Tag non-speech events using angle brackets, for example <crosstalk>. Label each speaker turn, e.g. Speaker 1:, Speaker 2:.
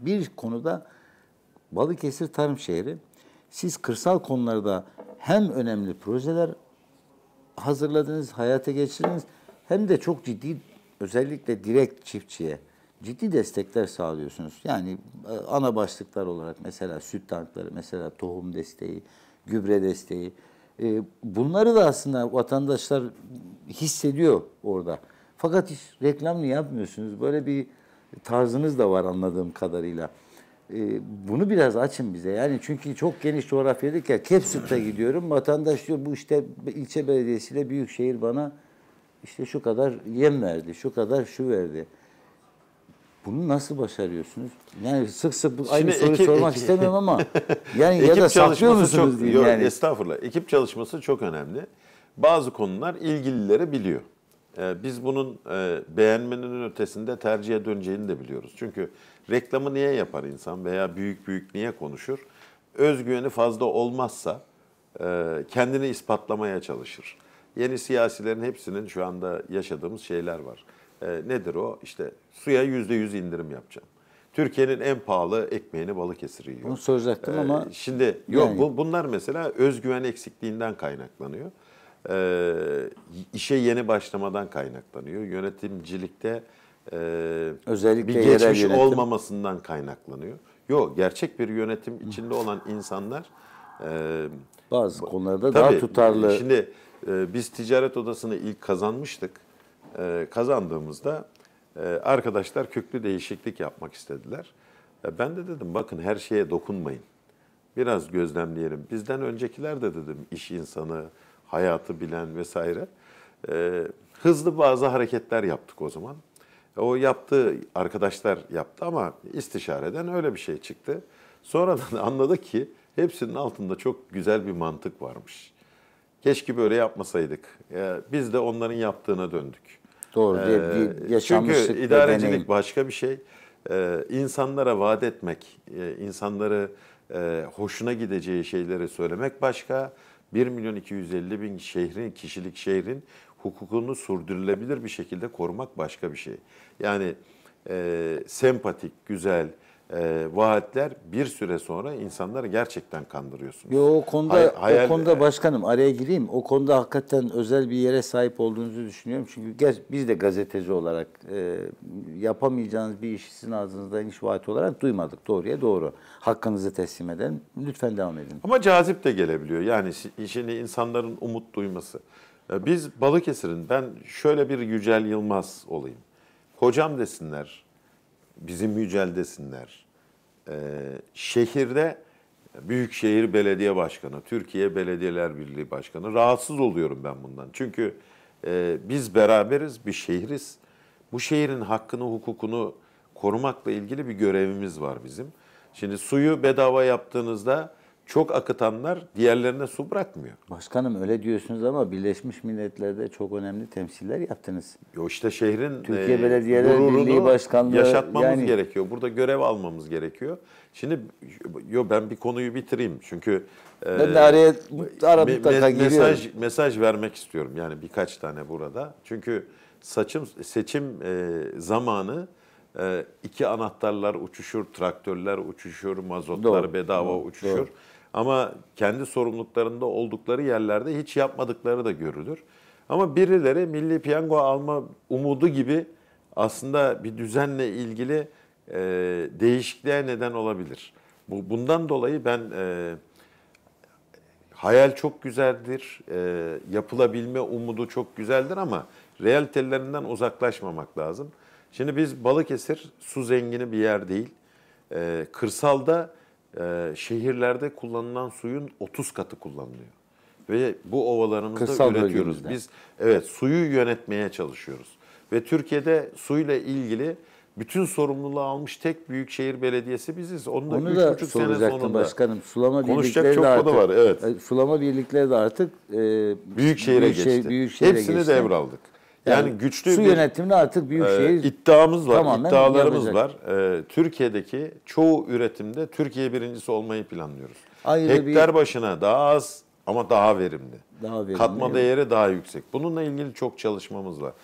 Speaker 1: Bir konuda Balıkesir Tarım Şehri, siz kırsal konularda hem önemli projeler hazırladınız, hayata geçirdiniz hem de çok ciddi özellikle direkt çiftçiye ciddi destekler sağlıyorsunuz. Yani e, ana başlıklar olarak mesela süt tankları, mesela tohum desteği, gübre desteği. E, bunları da aslında vatandaşlar hissediyor orada. Fakat hiç reklamını yapmıyorsunuz. Böyle bir tarzınız da var anladığım kadarıyla. Ee, bunu biraz açın bize. Yani çünkü çok geniş coğrafyadık ya. Kepsuta gidiyorum. Vatandaş diyor bu işte ilçe belediyesiyle büyükşehir bana işte şu kadar yem verdi, şu kadar şu verdi. Bunu nasıl başarıyorsunuz? Yani sık sık Şimdi aynı soruyu ekip, sormak ekip, istemiyorum ama
Speaker 2: <laughs> yani ekip ya da saklıyor musunuz çok, diyeyim yok, yani. Estağfurullah. Ekip çalışması çok önemli. Bazı konular ilgililere biliyor. Ee, biz bunun e, beğenmenin ötesinde tercihe döneceğini de biliyoruz. Çünkü reklamı niye yapar insan veya büyük büyük niye konuşur? Özgüveni fazla olmazsa e, kendini ispatlamaya çalışır. Yeni siyasilerin hepsinin şu anda yaşadığımız şeyler var. E, nedir o? İşte suya yüzde yüz indirim yapacağım. Türkiye'nin en pahalı ekmeğini Balıkesir yiyor. Bunu söz ettim ama... Şimdi yok yani. bunlar mesela özgüven eksikliğinden kaynaklanıyor e, işe yeni başlamadan kaynaklanıyor. Yönetimcilikte e, özellikle bir geçmiş yönetim. olmamasından kaynaklanıyor. Yok gerçek bir yönetim içinde olan insanlar e, bazı konularda tabii, daha tutarlı. Şimdi e, biz ticaret odasını ilk kazanmıştık. E, kazandığımızda e, arkadaşlar köklü değişiklik yapmak istediler. E, ben de dedim bakın her şeye dokunmayın. Biraz gözlemleyelim. Bizden öncekiler de dedim iş insanı, hayatı bilen vesaire. E, hızlı bazı hareketler yaptık o zaman. O yaptığı arkadaşlar yaptı ama istişareden öyle bir şey çıktı. Sonradan <laughs> anladık ki hepsinin altında çok güzel bir mantık varmış. Keşke böyle yapmasaydık. Ee, biz de onların yaptığına döndük. Doğru. Ee, çünkü idarecilik deneyim. başka bir şey. Ee, insanlara vaat etmek, e, insanları e, hoşuna gideceği şeyleri söylemek başka. 1 milyon 250 bin şehrin, kişilik şehrin hukukunu sürdürülebilir bir şekilde korumak başka bir şey. Yani e, sempatik, güzel, e, vaatler bir süre sonra insanları gerçekten kandırıyorsunuz. Yo, o konuda Hay, hayal, o konuda e,
Speaker 1: başkanım araya gireyim. O konuda hakikaten özel bir yere sahip olduğunuzu düşünüyorum. Çünkü biz de gazeteci olarak e, yapamayacağınız bir işi sizin ağzınızdan iş vaat olarak
Speaker 2: duymadık. Doğruya doğru. Hakkınızı teslim eden lütfen devam edin. Ama cazip de gelebiliyor. Yani şimdi insanların umut duyması. E, biz Balıkesir'in ben şöyle bir Yücel Yılmaz olayım. Hocam desinler, bizim Yücel desinler e, şehirde Büyükşehir Belediye Başkanı, Türkiye Belediyeler Birliği Başkanı rahatsız oluyorum ben bundan. Çünkü e, biz beraberiz, bir şehiriz. Bu şehrin hakkını, hukukunu korumakla ilgili bir görevimiz var bizim. Şimdi suyu bedava yaptığınızda çok akıtanlar diğerlerine su bırakmıyor.
Speaker 1: Başkanım öyle diyorsunuz ama Birleşmiş Milletler'de çok önemli temsiller yaptınız.
Speaker 2: Yo işte şehrin Türkiye e, Belediyeler Birliği Başkanlığı yaşatmamız yani... gerekiyor. Burada görev almamız gerekiyor. Şimdi yo ben bir konuyu bitireyim çünkü e, ben de araya ara me, me, mesaj mesaj vermek istiyorum. Yani birkaç tane burada. Çünkü saçım seçim e, zamanı e, iki anahtarlar uçuşur, traktörler uçuşur, mazotlar Doğru. bedava uçuşur. Doğru. Ama kendi sorumluluklarında oldukları yerlerde hiç yapmadıkları da görülür. Ama birileri milli piyango alma umudu gibi aslında bir düzenle ilgili e, değişikliğe neden olabilir. Bu, bundan dolayı ben e, hayal çok güzeldir, e, yapılabilme umudu çok güzeldir ama realitelerinden uzaklaşmamak lazım. Şimdi biz Balıkesir su zengini bir yer değil. E, kırsalda e, şehirlerde kullanılan suyun 30 katı kullanılıyor. Ve bu ovalarımızda Kırsal üretiyoruz. Biz evet suyu yönetmeye çalışıyoruz. Ve Türkiye'de suyla ilgili bütün sorumluluğu almış tek büyük şehir belediyesi biziz. Onu da, Onu da 3,5 sene sonunda. başkanım. Sulama Konuşacak birlikleri çok artık, var.
Speaker 1: Evet. Sulama
Speaker 2: birlikleri de artık e, büyükşehire büyük geçti. Büyükşehire Hepsini geçti. devraldık. Yani, yani güçlü su bir yönetimini artık büyük e, İddiamız var, iddialarımız var. E, Türkiye'deki çoğu üretimde Türkiye birincisi olmayı planlıyoruz. Ayrı Hektar bir... başına daha az ama daha verimli. Daha verimli. Katma değeri daha yüksek. Bununla ilgili çok çalışmamız var.